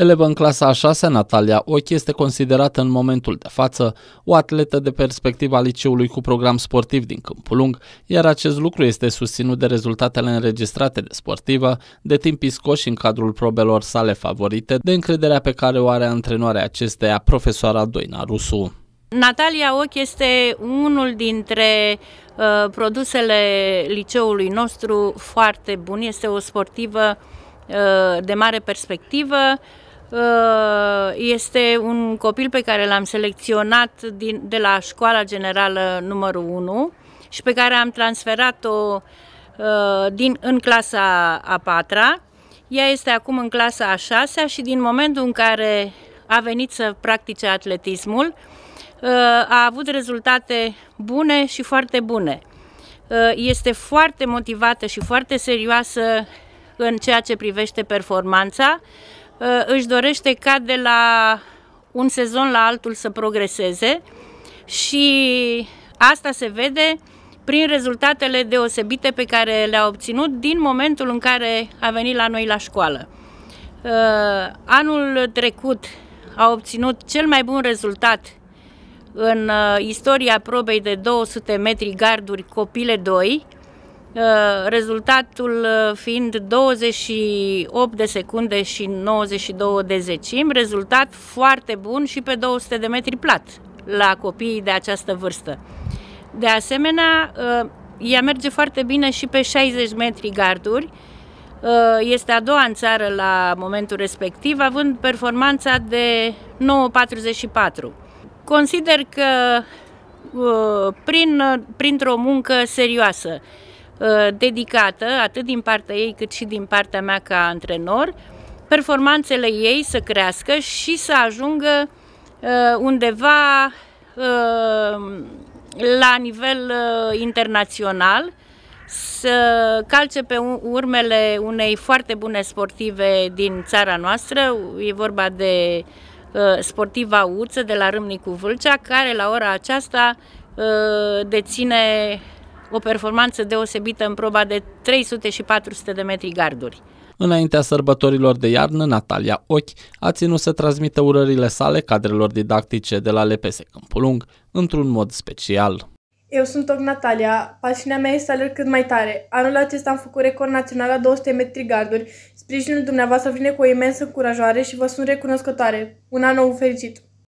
Elevă în clasa a 6, Natalia Ochi este considerată în momentul de față o atletă de perspectiva liceului cu program sportiv din Câmpul Lung, iar acest lucru este susținut de rezultatele înregistrate de sportivă, de timp iscoși în cadrul probelor sale favorite, de încrederea pe care o are antrenoarea acesteia, profesoara Doina Rusu. Natalia Ochi este unul dintre uh, produsele liceului nostru foarte bun. Este o sportivă uh, de mare perspectivă, Uh, este un copil pe care l-am selecționat din, de la școala generală numărul 1 și pe care am transferat-o uh, din, în clasa a patra. Ea este acum în clasa a șasea și din momentul în care a venit să practice atletismul, uh, a avut rezultate bune și foarte bune. Este foarte motivată și foarte serioasă în ceea ce privește performanța Uh, își dorește ca de la un sezon la altul să progreseze și asta se vede prin rezultatele deosebite pe care le-a obținut din momentul în care a venit la noi la școală. Uh, anul trecut a obținut cel mai bun rezultat în uh, istoria probei de 200 metri garduri copile 2, Uh, rezultatul uh, fiind 28 de secunde și 92 de zecimi, rezultat foarte bun și pe 200 de metri plat la copiii de această vârstă. De asemenea, uh, ea merge foarte bine și pe 60 metri garduri, este a doua în țară la momentul respectiv, având performanța de 9.44. Consider că prin, printr-o muncă serioasă, Uh, dedicată, atât din partea ei cât și din partea mea ca antrenor, performanțele ei să crească și să ajungă uh, undeva uh, la nivel internațional, să calce pe urmele unei foarte bune sportive din țara noastră. E vorba de sportiva Uță de la Râmnicu Vâlcea, care la ora aceasta deține o performanță deosebită în proba de 300 și 400 de metri garduri. Înaintea sărbătorilor de iarnă, Natalia Ochi a ținut să transmită urările sale cadrelor didactice de la LPS Câmpul Lung într-un mod special. Eu sunt Ochi Natalia, pasiunea mea este să alerg cât mai tare. Anul acesta am făcut record național la 200 metri garduri. Sprijinul dumneavoastră vine cu o imensă încurajare și vă sunt recunoscătoare. Un an nou fericit!